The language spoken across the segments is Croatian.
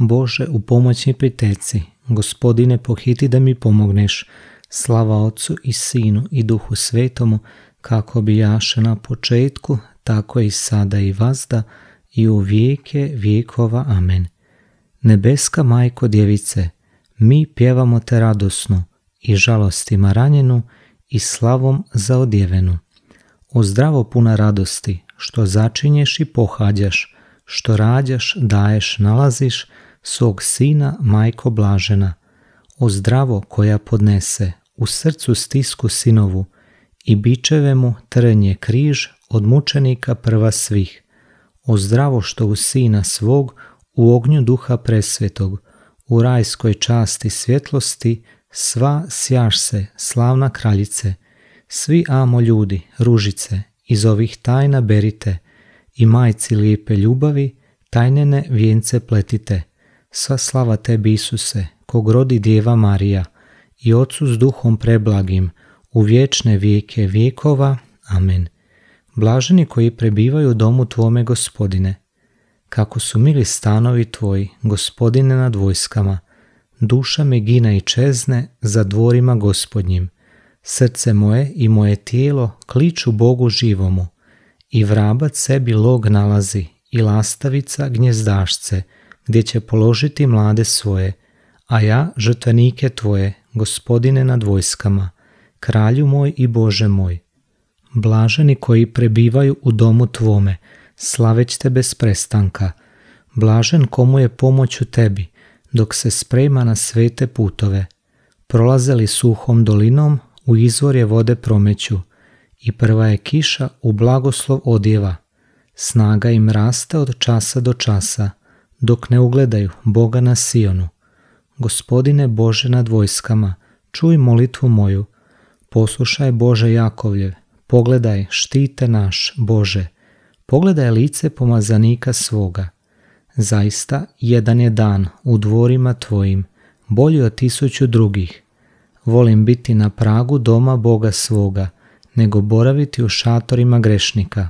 Bože u pomoćni priteci, gospodine pohiti da mi pomogneš, slava Otcu i Sinu i Duhu Svetomu, kako bi jaše na početku, tako i sada i vazda, i u vijeke vijekova. Amen. Nebeska Majko Djevice, mi pjevamo te radosno i žalostima ranjenu i slavom zaodjevenu. O zdravo puna radosti, što začinješ i pohađaš, što rađaš, daješ, nalaziš, svog sina majko blažena, o zdravo koja podnese, u srcu stisku sinovu, i bičeve mu trnje križ od mučenika prva svih, o zdravo što u sina svog u ognju duha presvetog, u rajskoj časti svjetlosti, sva sjaš se, slavna kraljice, svi amo ljudi, ružice, iz ovih tajna berite, i majci lijepe ljubavi, tajnene vijence pletite – Sva slava tebi Isuse, kog rodi djeva Marija, i Otcu s duhom preblagim, u vječne vijeke vijekova. Amen. Blaženi koji prebivaju u domu Tvome gospodine, kako su mili stanovi Tvoji, gospodine nad vojskama, duša me gina i čezne za dvorima gospodnjim. Srce moje i moje tijelo kliču Bogu živomu, i vrabac sebi log nalazi, i lastavica gnjezdašce, gdje će položiti mlade svoje, a ja žrtvenike tvoje, gospodine nad vojskama, kralju moj i Bože moj. Blaženi koji prebivaju u domu tvome, slaveć te bez prestanka. Blažen komu je pomoć u tebi, dok se sprema na svete putove. Prolaze li suhom dolinom, u izvor je vode promeću, i prva je kiša u blagoslov odjeva. Snaga im raste od časa do časa, dok ne ugledaju Boga na Sionu. Gospodine Bože nad vojskama, čuj molitvu moju, poslušaj Bože Jakovljev, pogledaj štite naš Bože, pogledaj lice pomazanika svoga. Zaista jedan je dan u dvorima tvojim, bolji od tisuću drugih. Volim biti na pragu doma Boga svoga, nego boraviti u šatorima grešnika.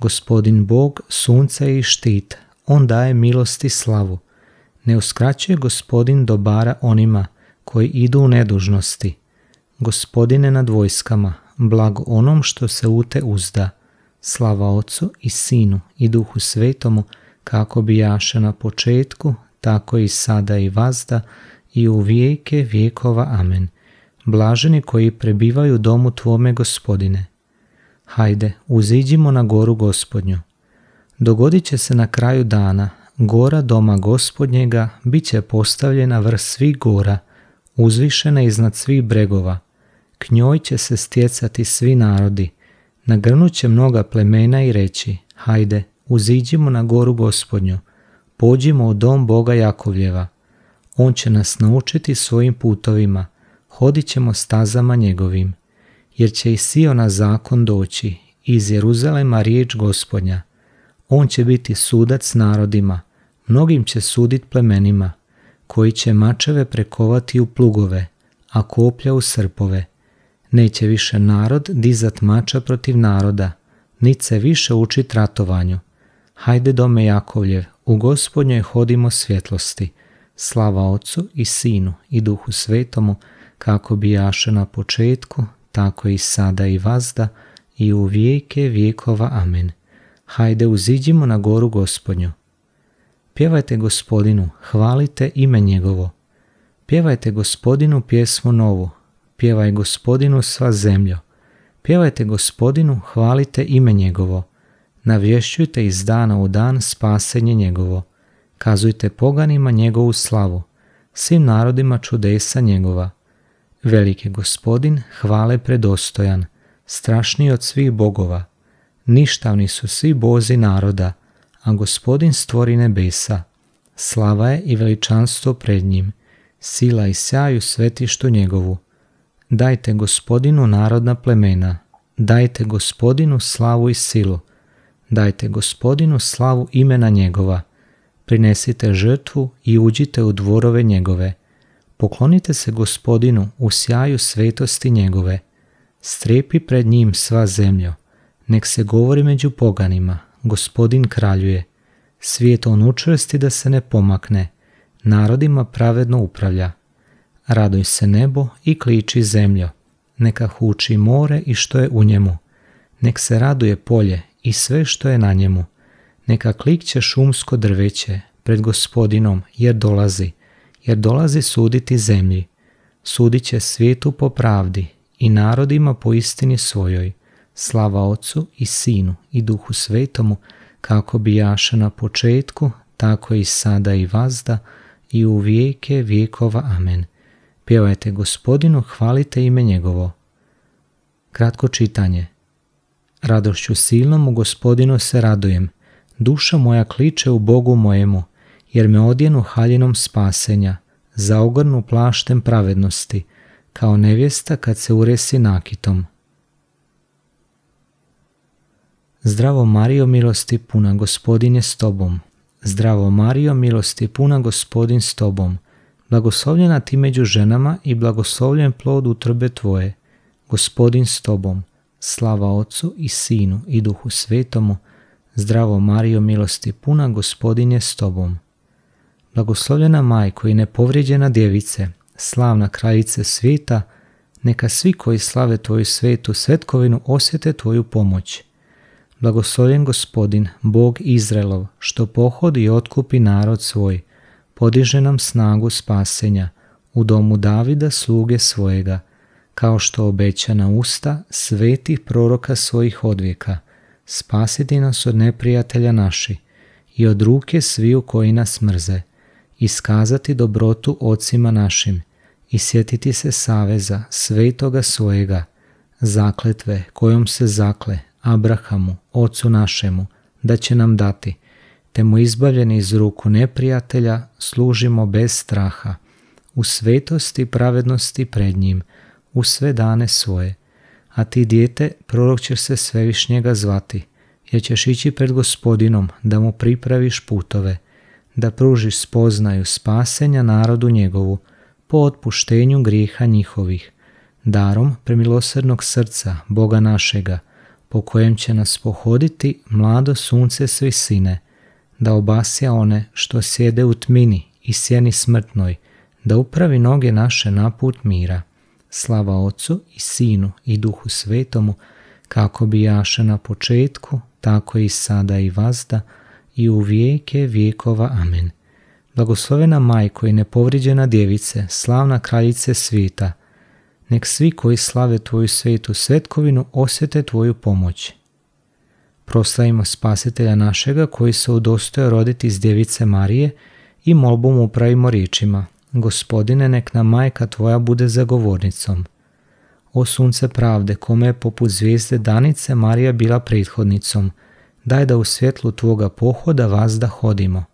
Gospodin Bog sunce i štit on daje milosti i slavu. Ne uskraćuje gospodin dobara onima koji idu u nedužnosti. Gospodine nad vojskama, blago onom što se ute uzda. Slava Ocu i Sinu i Duhu Svetomu, kako bi jaše na početku, tako i sada i vazda, i u vijeke vijekova. Amen. Blaženi koji prebivaju domu Tvome gospodine. Hajde, uziđimo na goru gospodnju. Dogodit će se na kraju dana, gora doma gospodnjega bit će postavljena vrh svih gora, uzvišena iznad svih bregova. K njoj će se stjecati svi narodi, nagrnut će mnoga plemena i reći, hajde, uziđimo na goru gospodnju, pođimo u dom Boga Jakovljeva. On će nas naučiti svojim putovima, hodit ćemo stazama njegovim, jer će i Siona zakon doći, iz Jeruzalema riječ gospodnja, on će biti sudac narodima, mnogim će sudit plemenima, koji će mačeve prekovati u plugove, a koplja u srpove. Neće više narod dizat mača protiv naroda, nit se više učit ratovanju. Hajde dome Jakovljev, u gospodnjoj hodimo svjetlosti. Slava Ocu i Sinu i Duhu Svetomu, kako bi bijaše na početku, tako i sada i vazda, i u vijeke vijekova. Amen. Hajde uziđimo na goru gospodnju. Pjevajte gospodinu, hvalite ime njegovo. Pjevajte gospodinu pjesmu novu, pjevaj gospodinu sva zemljo. Pjevajte gospodinu, hvalite ime njegovo. Navješćujte iz dana u dan spasenje njegovo. Kazujte poganima njegovu slavu, svim narodima čudesa njegova. Veliki gospodin hvale predostojan, strašniji od svih bogova. Ništavni su svi bozi naroda, a gospodin stvori nebesa. Slava je i veličanstvo pred njim, sila i sjaju svetištu njegovu. Dajte gospodinu narodna plemena, dajte gospodinu slavu i silu, dajte gospodinu slavu imena njegova, prinesite žrtvu i uđite u dvorove njegove. Poklonite se gospodinu u sjaju svetosti njegove, strepi pred njim sva zemljo. Nek se govori među poganima, gospodin kraljuje, svijet on učvrsti da se ne pomakne, narodima pravedno upravlja. Raduj se nebo i kliči zemljo, neka huči more i što je u njemu, nek se raduje polje i sve što je na njemu, neka klikće šumsko drveće pred gospodinom jer dolazi, jer dolazi suditi zemlji, sudit će svijetu po pravdi i narodima po istini svojoj. Slava Ocu i Sinu i Duhu Svetomu, kako bijaša na početku, tako i sada i vazda, i u vijeke vijekova. Amen. Pjevajte gospodinu, hvalite ime njegovo. Kratko čitanje. Radošću silnom u gospodinu se radujem. Duša moja kliče u Bogu mojemu, jer me odjenu haljinom spasenja, zaogrnu plaštem pravednosti, kao nevjesta kad se uresi nakitom. Zdravo Mario, milosti puna, gospodin je s tobom. Zdravo Mario, milosti puna, gospodin s tobom. Blagoslovljena ti među ženama i blagoslovljen plod utrbe tvoje. Gospodin s tobom. Slava Otcu i Sinu i Duhu Svetomu. Zdravo Mario, milosti puna, gospodin je s tobom. Blagoslovljena majko i nepovrijeđena djevice, slavna kraljice svijeta, neka svi koji slave Tvoju svetu svetkovinu osjete Tvoju pomoć – Blagoslovljen gospodin, Bog Izraelov, što pohodi i otkupi narod svoj, podiže nam snagu spasenja u domu Davida sluge svojega, kao što obeća na usta svetih proroka svojih odvijeka, spasiti nas od neprijatelja naši i od ruke sviju koji nas mrze, iskazati dobrotu ocima našim i sjetiti se saveza svetoga svojega, zakletve kojom se zakle Abrahamu, ocu našemu, da će nam dati, te mu izbavljeni iz ruku neprijatelja služimo bez straha, u svetosti i pravednosti pred njim, u sve dane svoje. A ti dijete, prorok ćeš se svevišnjega zvati, jer ćeš ići pred gospodinom da mu pripraviš putove, da pružiš spoznaju spasenja narodu njegovu, po otpuštenju grijeha njihovih, darom premilosrednog srca Boga našega – po kojem će nas pohoditi mlado sunce s da obasja one što sjede u tmini i sjeni smrtnoj, da upravi noge naše na put mira. Slava Ocu i Sinu i Duhu Svetomu, kako bi jaše na početku, tako i sada i vazda, i u vijeke vijekova. Amen. Blagoslovena majko i nepovriđena djevice, slavna kraljice svijeta, Nek svi koji slave Tvoju svetu svetkovinu osjete Tvoju pomoć. Proslavimo spasitelja našega koji se udostoje roditi iz djevice Marije i molbom upravimo riječima. Gospodine, nek nam majka Tvoja bude zagovornicom. O sunce pravde, kome je poput zvijezde danice Marija bila prethodnicom, daj da u svjetlu Tvoga pohoda vas da hodimo.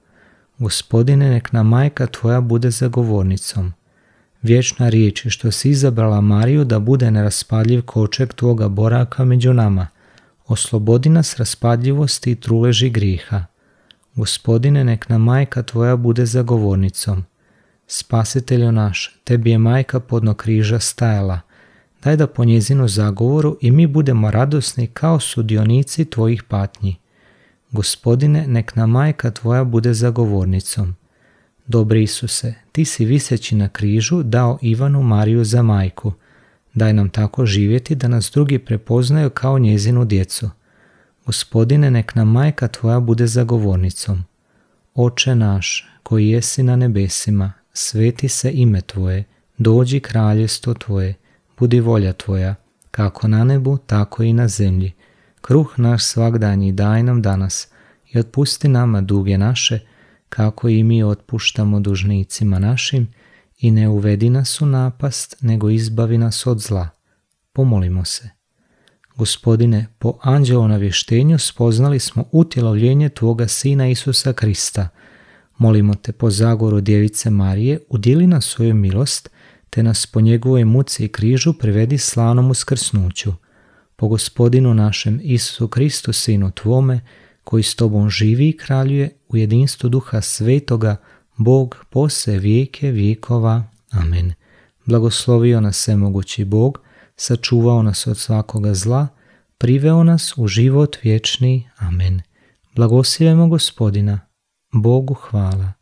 Gospodine, nek nam majka Tvoja bude zagovornicom vječna riječ što si izabrala Mariju da bude neraspadljiv koček tvoga boraka među nama. Oslobodi nas raspadljivosti i truleži griha. Gospodine, nek na majka tvoja bude zagovornicom. Spasitelju naš, tebi je majka podno križa stajala. Daj da po njezinu zagovoru i mi budemo radosni kao sudionici tvojih patnji. Gospodine, nek nam majka tvoja bude zagovornicom. Dobri Isuse, ti si viseći na križu dao Ivanu Mariju za majku. Daj nam tako živjeti da nas drugi prepoznaju kao njezinu djecu. Gospodine, nek nam majka tvoja bude zagovornicom. Oče naš, koji jesi na nebesima, sveti se ime tvoje, dođi kraljestvo tvoje, budi volja tvoja, kako na nebu, tako i na zemlji. Kruh naš svakdanji daj nam danas i otpusti nama duge naše, kako i mi otpuštamo dužnicima našim i ne uvedi nas u napast, nego izbavi nas od zla. Pomolimo se. Gospodine, po anđelo navještenju spoznali smo utjelovljenje Tvoga Sina Isusa Krista. Molimo Te po zagoru Djevice Marije, udili nas svoju milost, te nas po njegovoj muci i križu privedi slanom uskrsnuću. Po gospodinu našem Isusu Kristu, Sinu Tvome, koji s tobom živi i kraljuje u jedinstvu duha svetoga, Bog pose vijeke vijekova. Amen. Blagoslovio nas sve mogući Bog, sačuvao nas od svakoga zla, priveo nas u život vječni. Amen. Blagosivemo gospodina, Bogu hvala.